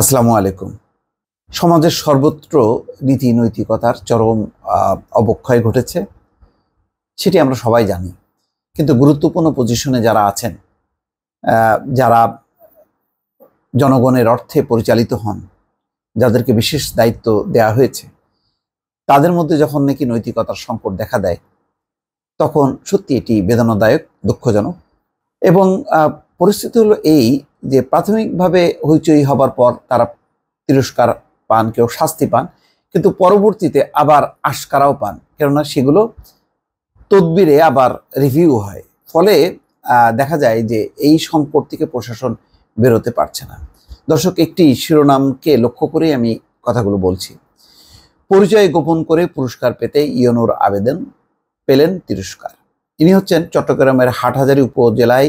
আসসালামু আলাইকুম সমাজের সর্বত্র নীতি নৈতিকতার চরম অবক্ষয় ঘটেছে সেটি আমরা সবাই জানি কিন্তু গুরুত্বপূর্ণ পজিশনে যারা আছেন যারা জনগণের অর্থে পরিচালিত হন যাদেরকে বিশেষ দায়িত্ব দেয়া হয়েছে তাদের মধ্যে যখন নাকি নৈতিকতার সংকট দেখা দেয় তখন সত্যি এটি বেদনাদায়ক দুঃখজনক এবং পরিস্থিতি হলো এই যে প্রাথমিকভাবে হইচই হবার পর তারা তিরস্কার পান কেউ শাস্তি পান কিন্তু পরবর্তীতে আবার আশকারাও পান কেননা সেগুলো তদবিরে আবার রিভিউ হয় ফলে দেখা যায় যে এই সংকট থেকে প্রশাসন বেরোতে পারছে না দর্শক একটি শিরোনামকে লক্ষ্য করে আমি কথাগুলো বলছি পরিচয় গোপন করে পুরস্কার পেতে ইয়নোর আবেদন পেলেন তিরস্কার ইনি হচ্ছেন চট্টগ্রামের হাটহাজারি উপজেলায়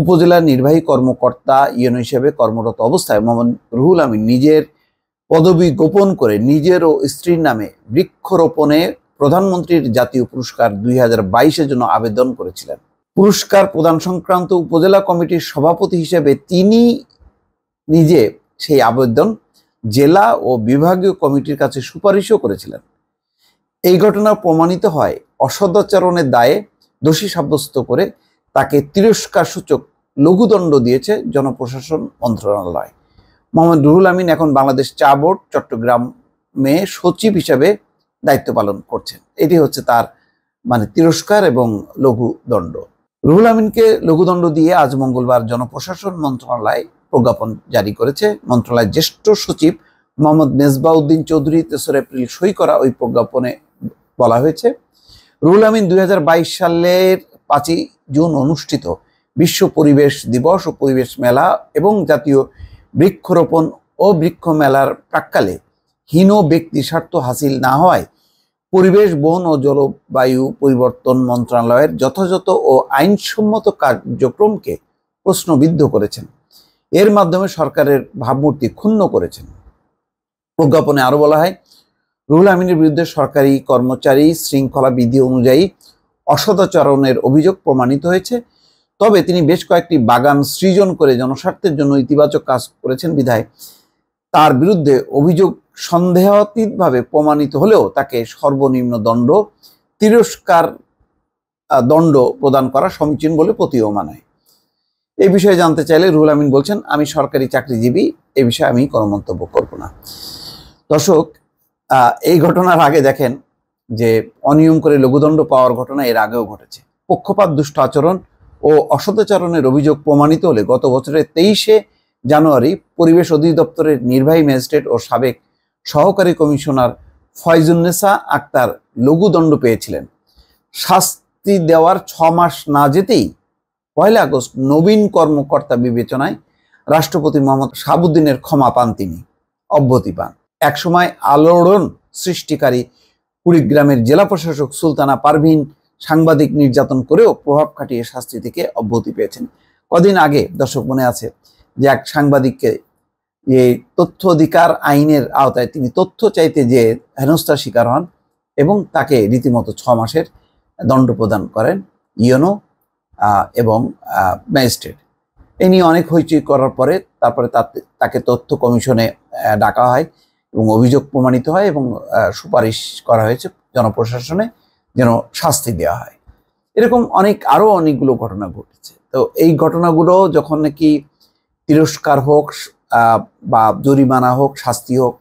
উপজেলা নির্বাহী কর্মকর্তা ইউনো হিসেবে কর্মরত অবস্থায় মোহাম্মদ রুহুল আমিন নিজের পদবি গোপন করে নিজের ও স্ত্রীর নামে বৃক্ষরোপণে প্রধানমন্ত্রীর জাতীয় পুরস্কার দুই হাজার বাইশের জন্য আবেদন করেছিলেন পুরস্কার প্রদান সংক্রান্ত উপজেলা কমিটির সভাপতি হিসেবে তিনি নিজে সেই আবেদন জেলা ও বিভাগীয় কমিটির কাছে সুপারিশও করেছিলেন এই ঘটনা প্রমাণিত হয় অসদাচরণের দায়ে দোষী সাব্যস্ত করে তাকে তিরস্কার সূচক লঘুদণ্ড দিয়েছে জনপ্রশাসন মন্ত্রণালয় মোহাম্মদ রুহুল আমিন এখন বাংলাদেশ চা বোর্ড চট্টগ্রামে সচিব হিসাবে দায়িত্ব পালন করছেন এটি হচ্ছে তার মানে তিরস্কার এবং লঘুদণ্ড রুহুল আমিনকে লঘুদণ্ড দিয়ে আজ মঙ্গলবার জনপ্রশাসন মন্ত্রণালয় প্রজ্ঞাপন জারি করেছে মন্ত্রণালয়ের জ্যেষ্ঠ সচিব মোহাম্মদ মেজবাউদ্দিন চৌধুরী তেসরা এপ্রিল সই করা ওই প্রজ্ঞাপনে বলা হয়েছে রুহুল আমিন দুই সালের পাঁচই জুন অনুষ্ঠিত বিশ্ব পরিবেশ দিবস ও পরিবেশ মেলা এবং জাতীয় বৃক্ষরোপণ ও বৃক্ষ মেলার প্রাক্কালে হীন ব্যক্তি স্বার্থ হাসিল না হয় পরিবেশ বন ও জলবায়ু পরিবর্তন মন্ত্রণালয়ের যথাযথ ও আইনসম্মত কার্যক্রমকে প্রশ্নবিদ্ধ করেছেন এর মাধ্যমে সরকারের ভাবমূর্তি ক্ষুণ্ণ করেছেন প্রজ্ঞাপনে আরও বলা হয় রুহুল আমিনের বিরুদ্ধে সরকারি কর্মচারী শৃঙ্খলা বিধি অনুযায়ী অসদাচরণের অভিযোগ প্রমাণিত হয়েছে তবে তিনি বেশ কয়েকটি বাগান সৃজন করে জনস্বার্থের জন্য ইতিবাচক কাজ করেছেন বিধায় তার বিরুদ্ধে অভিযোগ সন্দেহাতীতভাবে প্রমাণিত হলেও তাকে সর্বনিম্ন দণ্ড তিরস্কার দণ্ড প্রদান করা সমীচীন বলে প্রতীয়মান হয় এই বিষয়ে জানতে চাইলে রুহুল আমিন বলছেন আমি সরকারি চাকরিজীবী এ বিষয়ে আমি কোনো মন্তব্য করব না দর্শক এই ঘটনার আগে দেখেন যে অনিয়ম করে লঘুদণ্ড পাওয়ার ঘটনা এর আগেও ঘটেছে পক্ষপাত দুষ্ট আচরণ ও অসদাচরণের অভিযোগ প্রমাণিত হলে গত বছরের তেইশে জানুয়ারি পরিবেশ অধিদপ্তরের নির্বাহী ম্যাজিস্ট্রেট ও সাবেক সহকারী কমিশনার ফয়জুন্নেসা আক্তার লঘুদণ্ড পেয়েছিলেন শাস্তি দেওয়ার ছ মাস না যেতেই পয়লা আগস্ট নবীন কর্মকর্তা বিবেচনায় রাষ্ট্রপতি মোহাম্মদ শাহাবুদ্দিনের ক্ষমা পান তিনি অব্যতি পান একসময় আলোড়ন সৃষ্টিকারী কুড়িগ্রামের জেলা প্রশাসক সুলতানা পারভিন সাংবাদিক নির্যাতন করেও প্রভাব খাটিয়ে শাস্তি থেকে অব্যাহতি পেয়েছেন কদিন আগে দর্শক মনে আছে যে এক সাংবাদিককে যে তথ্য অধিকার আইনের আওতায় তিনি তথ্য চাইতে যে হেনস্থার শিকার হন এবং তাকে রীতিমতো ছ মাসের দণ্ড প্রদান করেন ইয়নো এবং ম্যাজিস্ট্রেট এ নিয়ে অনেক হইচই করার পরে তারপরে তাকে তথ্য কমিশনে ডাকা হয় এবং অভিযোগ প্রমাণিত হয় এবং সুপারিশ করা হয়েছে জনপ্রশাসনে যেন শাস্তি দেওয়া হয় এরকম অনেক আরও অনেকগুলো ঘটনা ঘটেছে তো এই ঘটনাগুলো যখন নাকি তিরস্কার হোক বা জরিমানা হোক শাস্তি হোক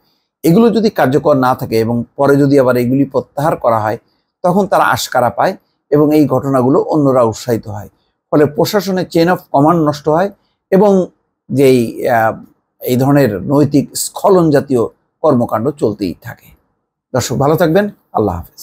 এগুলো যদি কার্যকর না থাকে এবং পরে যদি আবার এগুলি প্রত্যাহার করা হয় তখন তারা আশকারা পায় এবং এই ঘটনাগুলো অন্যরা উৎসাহিত হয় ফলে প্রশাসনের চেন অফ কমান্ড নষ্ট হয় এবং যেই এই ধরনের নৈতিক স্খলন জাতীয় কর্মকাণ্ড চলতেই থাকে দর্শক ভালো থাকবেন আল্লাহ হাফেজ